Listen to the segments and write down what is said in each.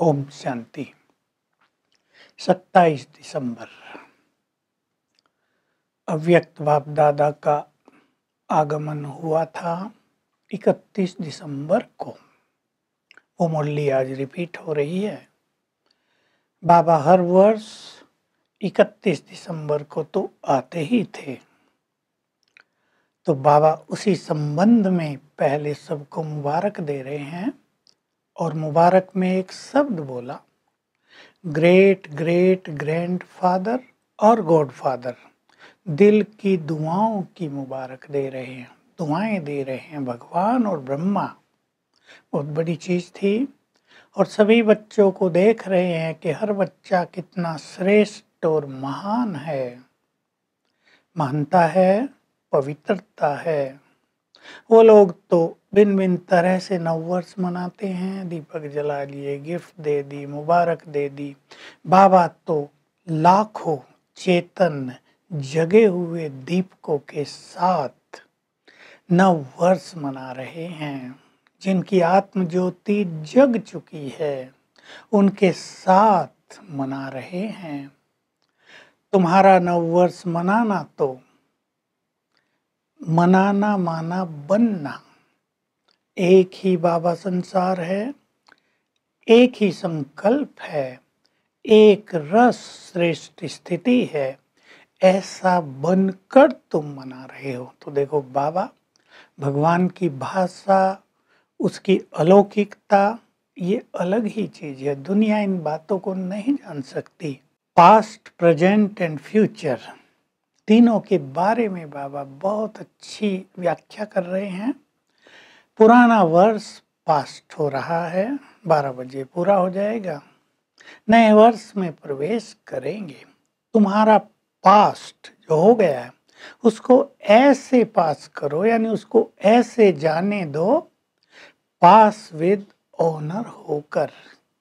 ओम शांति 27 दिसंबर अव्यक्त बाप दादा का आगमन हुआ था 31 दिसंबर को वो मुरली आज रिपीट हो रही है बाबा हर वर्ष 31 दिसंबर को तो आते ही थे तो बाबा उसी संबंध में पहले सबको मुबारक दे रहे हैं और मुबारक में एक शब्द बोला ग्रेट ग्रेट ग्रैंड फादर और गॉड फादर दिल की दुआओं की मुबारक दे रहे हैं दुआएं दे रहे हैं भगवान और ब्रह्मा बहुत बड़ी चीज़ थी और सभी बच्चों को देख रहे हैं कि हर बच्चा कितना श्रेष्ठ और महान है महानता है पवित्रता है वो लोग तो भिन्न भिन्न तरह से नववर्ष मनाते हैं दीपक जला लिए गिफ्ट दे दी मुबारक दे दी बाबा तो लाखों चेतन जगे हुए दीपकों के साथ नववर्ष मना रहे हैं जिनकी आत्मज्योति जग चुकी है उनके साथ मना रहे हैं तुम्हारा नववर्ष मनाना तो मनाना माना बनना एक ही बाबा संसार है एक ही संकल्प है एक रस श्रेष्ठ स्थिति है ऐसा बनकर तुम मना रहे हो तो देखो बाबा भगवान की भाषा उसकी अलौकिकता ये अलग ही चीज है दुनिया इन बातों को नहीं जान सकती पास्ट प्रेजेंट एंड फ्यूचर तीनों के बारे में बाबा बहुत अच्छी व्याख्या कर रहे हैं पुराना वर्ष पास्ट हो रहा है बारह बजे पूरा हो जाएगा नए वर्ष में प्रवेश करेंगे तुम्हारा पास्ट जो हो गया है उसको ऐसे पास करो यानी उसको ऐसे जाने दो पास विद ओनर होकर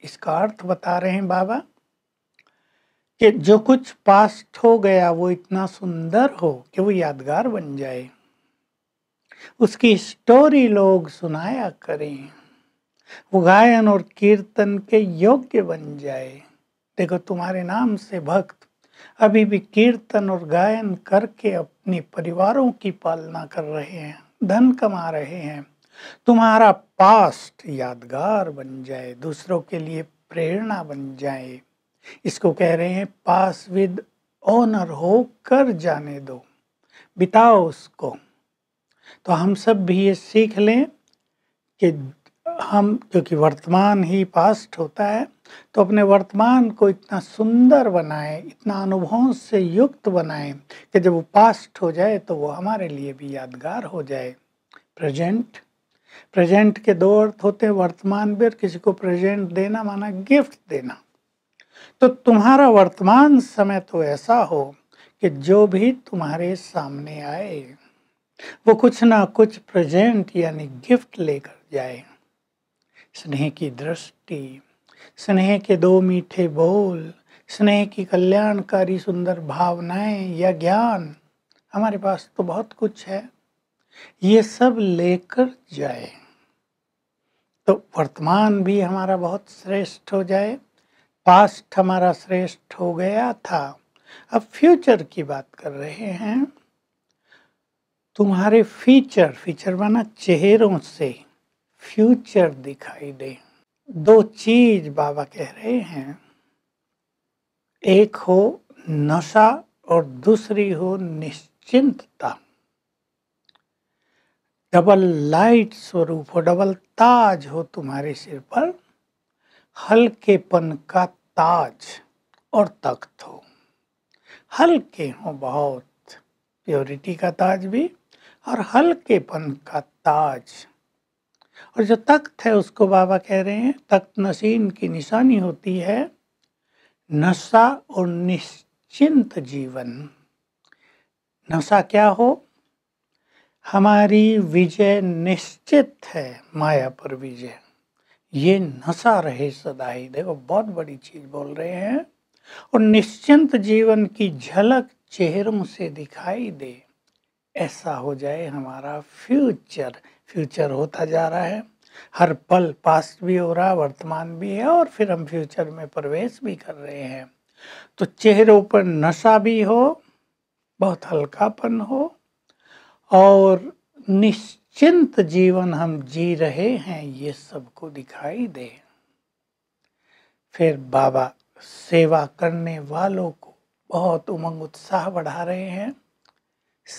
इसका अर्थ बता रहे हैं बाबा कि जो कुछ पास्ट हो गया वो इतना सुंदर हो कि वो यादगार बन जाए उसकी स्टोरी लोग सुनाया करें वो गायन और कीर्तन के योग्य बन जाए देखो तुम्हारे नाम से भक्त अभी भी कीर्तन और गायन करके अपने परिवारों की पालना कर रहे हैं धन कमा रहे हैं तुम्हारा पास्ट यादगार बन जाए दूसरों के लिए प्रेरणा बन जाए इसको कह रहे हैं पास विद ऑनर हो कर जाने दो बिताओ उसको तो हम सब भी ये सीख लें कि हम क्योंकि वर्तमान ही पास्ट होता है तो अपने वर्तमान को इतना सुंदर बनाएं इतना अनुभव से युक्त बनाएं कि जब वो पास्ट हो जाए तो वो हमारे लिए भी यादगार हो जाए प्रेजेंट प्रेजेंट के दो अर्थ होते हैं वर्तमान भी और किसी को प्रेजेंट देना माना गिफ्ट देना तो तुम्हारा वर्तमान समय तो ऐसा हो कि जो भी तुम्हारे सामने आए वो कुछ ना कुछ प्रेजेंट यानी गिफ्ट लेकर जाए स्नेह की दृष्टि स्नेह के दो मीठे बोल स्नेह की कल्याणकारी सुंदर भावनाएं या ज्ञान हमारे पास तो बहुत कुछ है ये सब लेकर जाए तो वर्तमान भी हमारा बहुत श्रेष्ठ हो जाए पास्ट हमारा श्रेष्ठ हो गया था अब फ्यूचर की बात कर रहे हैं तुम्हारे फीचर फीचर माना चेहरों से फ्यूचर दिखाई दे दो चीज बाबा कह रहे हैं एक हो नशा और दूसरी हो निश्चिंतता डबल लाइट स्वरूप हो डबल ताज हो तुम्हारे सिर पर हल्केपन का ताज और तख्त हो हल्के हो बहुत प्योरिटी का ताज भी और हल्केपन का ताज और जो तख्त है उसको बाबा कह रहे हैं तख्त नसीन की निशानी होती है नशा और निश्चिंत जीवन नशा क्या हो हमारी विजय निश्चित है माया पर विजय ये नशा रहे सदा ही देखो बहुत बड़ी चीज बोल रहे हैं और निश्चिंत जीवन की झलक चेहरों से दिखाई दे ऐसा हो जाए हमारा फ्यूचर फ्यूचर होता जा रहा है हर पल पास्ट भी हो रहा वर्तमान भी है और फिर हम फ्यूचर में प्रवेश भी कर रहे हैं तो चेहरों पर नशा भी हो बहुत हल्कापन हो और निश्चित चिंत जीवन हम जी रहे हैं ये सबको दिखाई दे फिर बाबा सेवा करने वालों को बहुत उमंग उत्साह बढ़ा रहे हैं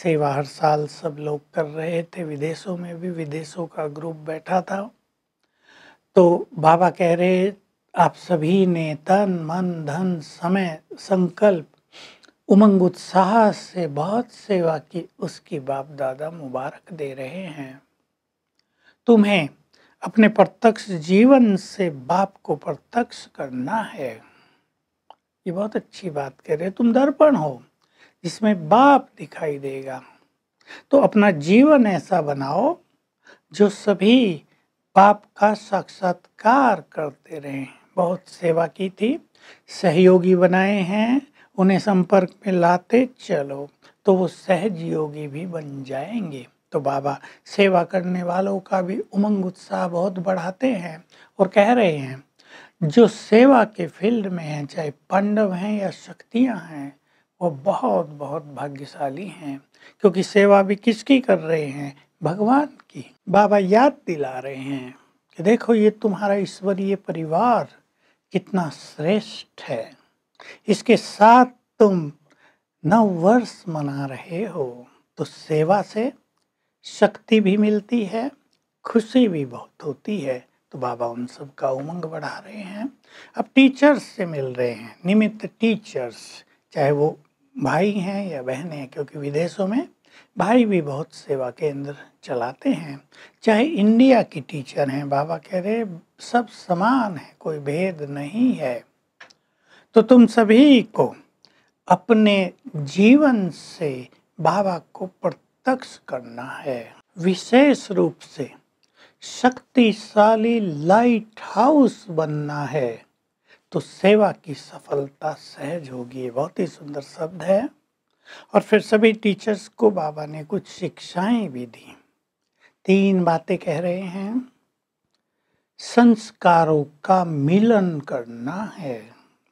सेवा हर साल सब लोग कर रहे थे विदेशों में भी विदेशों का ग्रुप बैठा था तो बाबा कह रहे आप सभी ने तन मन धन समय संकल्प उमंग उत्साह से बहुत सेवा की उसकी बाप दादा मुबारक दे रहे हैं तुम्हें अपने प्रत्यक्ष जीवन से बाप को प्रत्यक्ष करना है ये बहुत अच्छी बात कह रहे तुम दर्पण हो जिसमें बाप दिखाई देगा तो अपना जीवन ऐसा बनाओ जो सभी बाप का साक्षात्कार करते रहे बहुत सेवा की थी सहयोगी बनाए हैं उन्हें संपर्क में लाते चलो तो वो सहज योगी भी बन जाएंगे तो बाबा सेवा करने वालों का भी उमंग उत्साह बहुत बढ़ाते हैं और कह रहे हैं जो सेवा के फील्ड में हैं चाहे पांडव हैं या शक्तियां हैं वो बहुत बहुत भाग्यशाली हैं क्योंकि सेवा भी किसकी कर रहे हैं भगवान की बाबा याद दिला रहे हैं कि देखो ये तुम्हारा ईश्वरीय परिवार कितना श्रेष्ठ है इसके साथ तुम नव वर्ष मना रहे हो तो सेवा से शक्ति भी मिलती है खुशी भी बहुत होती है तो बाबा उन सब का उमंग बढ़ा रहे हैं अब टीचर्स से मिल रहे हैं निमित्त टीचर्स चाहे वो भाई हैं या बहनें हैं क्योंकि विदेशों में भाई भी बहुत सेवा केंद्र चलाते हैं चाहे इंडिया की टीचर हैं बाबा कह रहे सब समान है कोई भेद नहीं है तो तुम सभी को अपने जीवन से बाबा को प्रत्यक्ष करना है विशेष रूप से शक्तिशाली लाइट हाउस बनना है तो सेवा की सफलता सहज होगी बहुत ही सुंदर शब्द है और फिर सभी टीचर्स को बाबा ने कुछ शिक्षाएं भी दी तीन बातें कह रहे हैं संस्कारों का मिलन करना है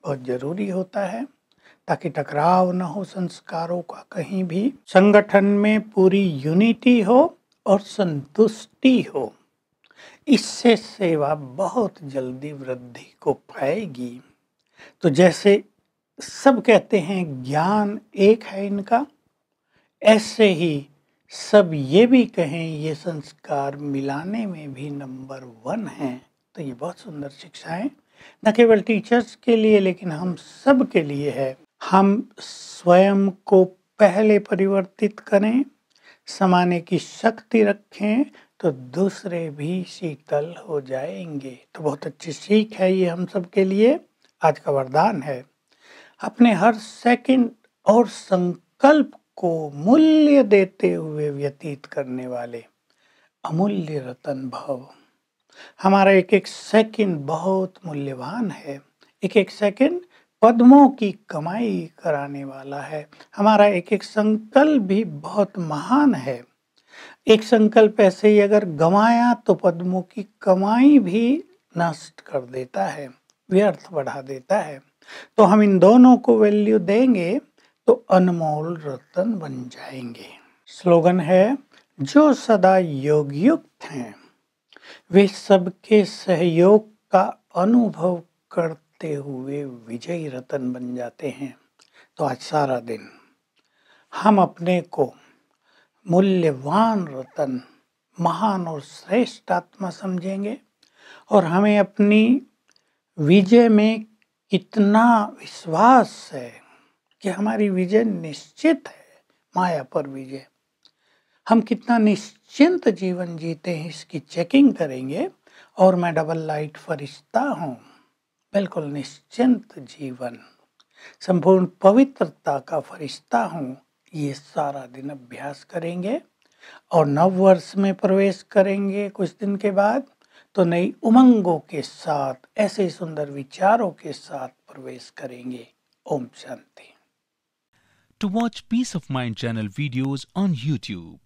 बहुत जरूरी होता है ताकि टकराव न हो संस्कारों का कहीं भी संगठन में पूरी यूनिटी हो और संतुष्टि हो इससे सेवा बहुत जल्दी वृद्धि को पाएगी तो जैसे सब कहते हैं ज्ञान एक है इनका ऐसे ही सब ये भी कहें ये संस्कार मिलाने में भी नंबर वन हैं तो ये बहुत सुंदर शिक्षाएं न केवल टीचर्स के लिए लेकिन हम सब के लिए है हम स्वयं को पहले परिवर्तित करें समाने की शक्ति रखें तो दूसरे भी शीतल हो जाएंगे तो बहुत अच्छी सीख है ये हम सब के लिए आज का वरदान है अपने हर सेकंड और संकल्प को मूल्य देते हुए व्यतीत करने वाले अमूल्य रतन भाव हमारा एक एक सेकंड बहुत मूल्यवान है एक एक सेकंड पद्मों की कमाई कराने वाला है हमारा एक एक संकल्प भी बहुत महान है एक संकल्प ऐसे ही अगर गंवाया तो पद्मों की कमाई भी नष्ट कर देता है व्यर्थ बढ़ा देता है तो हम इन दोनों को वैल्यू देंगे तो अनमोल रतन बन जाएंगे स्लोगन है जो सदा योग युक्त हैं वे सबके सहयोग का अनुभव करते हुए विजयी रतन बन जाते हैं तो आज सारा दिन हम अपने को मूल्यवान रतन महान और श्रेष्ठ आत्मा समझेंगे और हमें अपनी विजय में कितना विश्वास है कि हमारी विजय निश्चित है माया पर विजय हम कितना निश्चिंत जीवन जीते हैं इसकी चेकिंग करेंगे और मैं डबल लाइट फरिश्ता हूँ बिल्कुल निश्चिंत जीवन संपूर्ण पवित्रता का फरिश्ता हूँ ये सारा दिन अभ्यास करेंगे और नव वर्ष में प्रवेश करेंगे कुछ दिन के बाद तो नई उमंगों के साथ ऐसे सुंदर विचारों के साथ प्रवेश करेंगे Om Shanti to watch peace of mind channel videos on YouTube